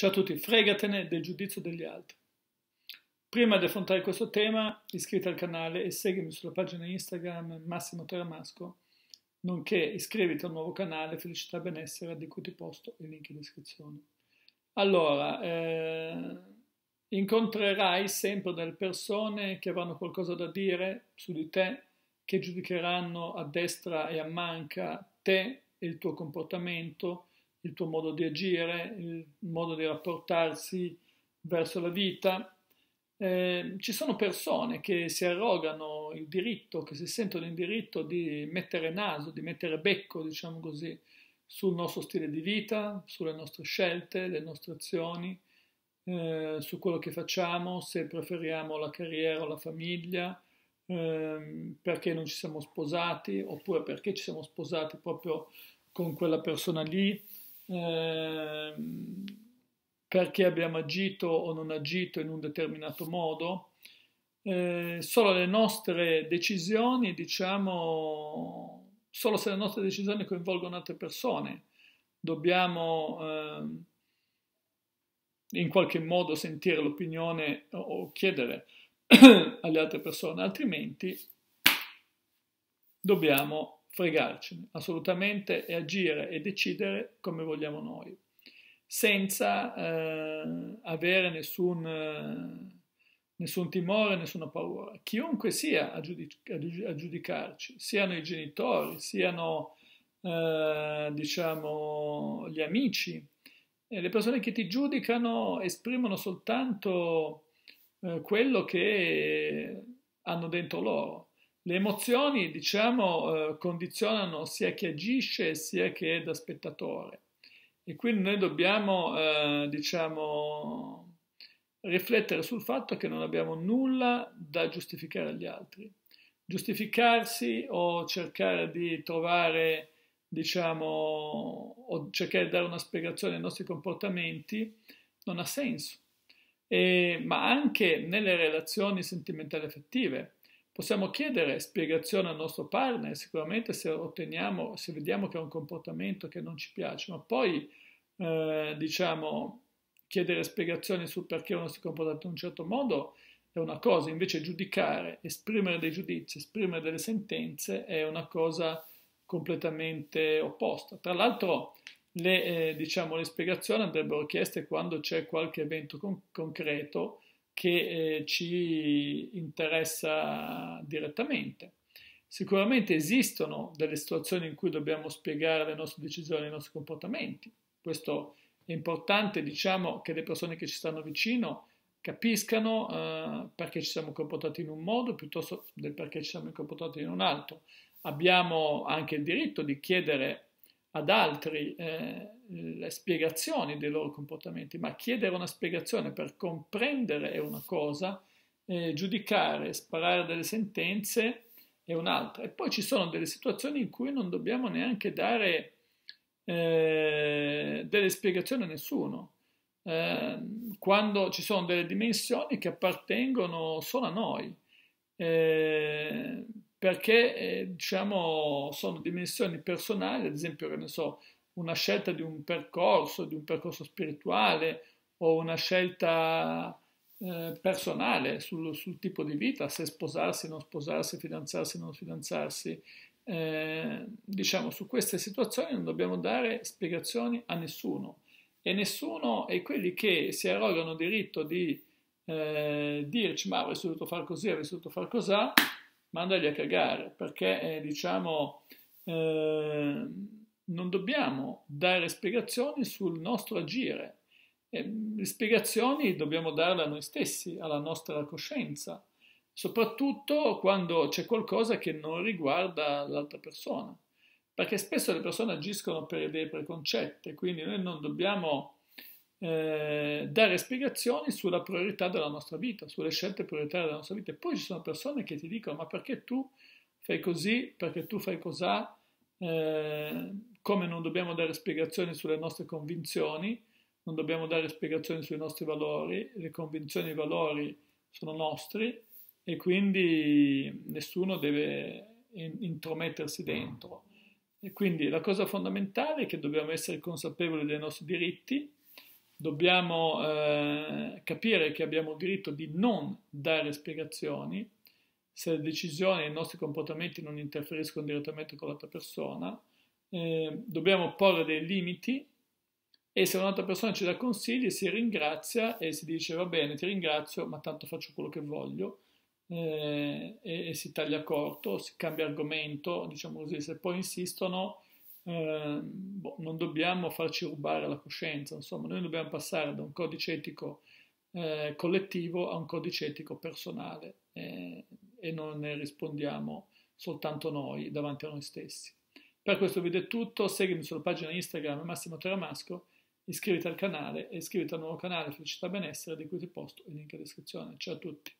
Ciao a tutti, fregatene del giudizio degli altri. Prima di affrontare questo tema, iscriviti al canale e seguimi sulla pagina Instagram Massimo Teramasco, nonché iscriviti al nuovo canale Felicità Benessere di cui ti posto i link in descrizione. Allora, eh, incontrerai sempre delle persone che avranno qualcosa da dire su di te, che giudicheranno a destra e a manca te e il tuo comportamento, il tuo modo di agire, il modo di rapportarsi verso la vita. Eh, ci sono persone che si arrogano il diritto, che si sentono in diritto di mettere naso, di mettere becco, diciamo così, sul nostro stile di vita, sulle nostre scelte, le nostre azioni, eh, su quello che facciamo, se preferiamo la carriera o la famiglia, eh, perché non ci siamo sposati oppure perché ci siamo sposati proprio con quella persona lì. Ehm, perché abbiamo agito o non agito in un determinato modo. Eh, solo le nostre decisioni, diciamo, solo se le nostre decisioni coinvolgono altre persone, dobbiamo eh, in qualche modo sentire l'opinione o chiedere alle altre persone, altrimenti dobbiamo fregarcene assolutamente e agire e decidere come vogliamo noi, senza eh, avere nessun, nessun, timore, nessuna paura. Chiunque sia a, giudic- a giudicarci, siano i genitori, siano eh, diciamo, gli amici, le persone che ti giudicano esprimono soltanto eh, quello che hanno dentro loro le emozioni, diciamo, eh, condizionano sia chi agisce sia chi è da spettatore e quindi noi dobbiamo, eh, diciamo, riflettere sul fatto che non abbiamo nulla da giustificare agli altri. Giustificarsi o cercare di trovare, diciamo, o cercare di dare una spiegazione ai nostri comportamenti non ha senso. E, ma anche nelle relazioni sentimentali affettive Possiamo chiedere spiegazione al nostro partner, sicuramente se otteniamo, se vediamo che è un comportamento che non ci piace, ma poi eh, diciamo chiedere spiegazioni sul perché uno si comporta in un certo modo è una cosa, invece giudicare, esprimere dei giudizi, esprimere delle sentenze è una cosa completamente opposta. Tra l'altro le, eh, diciamo, le spiegazioni andrebbero chieste quando c'è qualche evento con- concreto che eh, ci interessa direttamente. Sicuramente esistono delle situazioni in cui dobbiamo spiegare le nostre decisioni, i nostri comportamenti. Questo è importante, diciamo, che le persone che ci stanno vicino capiscano eh, perché ci siamo comportati in un modo piuttosto del perché ci siamo comportati in un altro. Abbiamo anche il diritto di chiedere ad altri eh, le spiegazioni dei loro comportamenti, ma chiedere una spiegazione per comprendere è una cosa, eh, giudicare, sparare delle sentenze è un'altra. E poi ci sono delle situazioni in cui non dobbiamo neanche dare eh, delle spiegazioni a nessuno, ehm, quando ci sono delle dimensioni che appartengono solo a noi. Ehm, perché eh, diciamo, sono dimensioni personali, ad esempio, che ne so, una scelta di un percorso, di un percorso spirituale o una scelta eh, personale sul, sul, tipo di vita, se sposarsi, non sposarsi, fidanzarsi, non fidanzarsi. Eh, diciamo, su queste situazioni non dobbiamo dare spiegazioni a nessuno e nessuno è quelli che si arrogano diritto di eh, dirci ma avresti dovuto fare così, avresti dovuto fare cos'ha, mandali a cagare, perché eh, diciamo eh, non dobbiamo dare spiegazioni sul nostro agire, eh, spiegazioni dobbiamo darle a noi stessi, alla nostra coscienza, soprattutto quando c'è qualcosa che non riguarda l'altra persona, perché spesso le persone agiscono per idee preconcette, quindi noi non dobbiamo eh, dare spiegazioni sulla priorità della nostra vita, sulle scelte prioritarie della nostra vita. E poi ci sono persone che ti dicono: Ma perché tu fai così? Perché tu fai cos'ha? Eh, come non dobbiamo dare spiegazioni sulle nostre convinzioni, non dobbiamo dare spiegazioni sui nostri valori, le convinzioni e i valori sono nostri e quindi nessuno deve intromettersi dentro. E quindi la cosa fondamentale è che dobbiamo essere consapevoli dei nostri diritti dobbiamo eh, capire che abbiamo il diritto di non dare spiegazioni se le decisioni e i nostri comportamenti non interferiscono direttamente con l'altra persona, eh, dobbiamo porre dei limiti e se un'altra persona ci dà consigli si ringrazia e si dice va bene ti ringrazio ma tanto faccio quello che voglio eh, e, e si taglia corto, si cambia argomento, diciamo così, se poi insistono eh, boh, non dobbiamo farci rubare la coscienza, insomma, noi dobbiamo passare da un codice etico eh, collettivo a un codice etico personale eh, e non ne rispondiamo soltanto noi davanti a noi stessi. Per questo video è tutto, seguimi sulla pagina Instagram Massimo Teramasco, iscriviti al canale e iscriviti al nuovo canale Felicità Benessere di cui ti posto il link in descrizione. Ciao a tutti!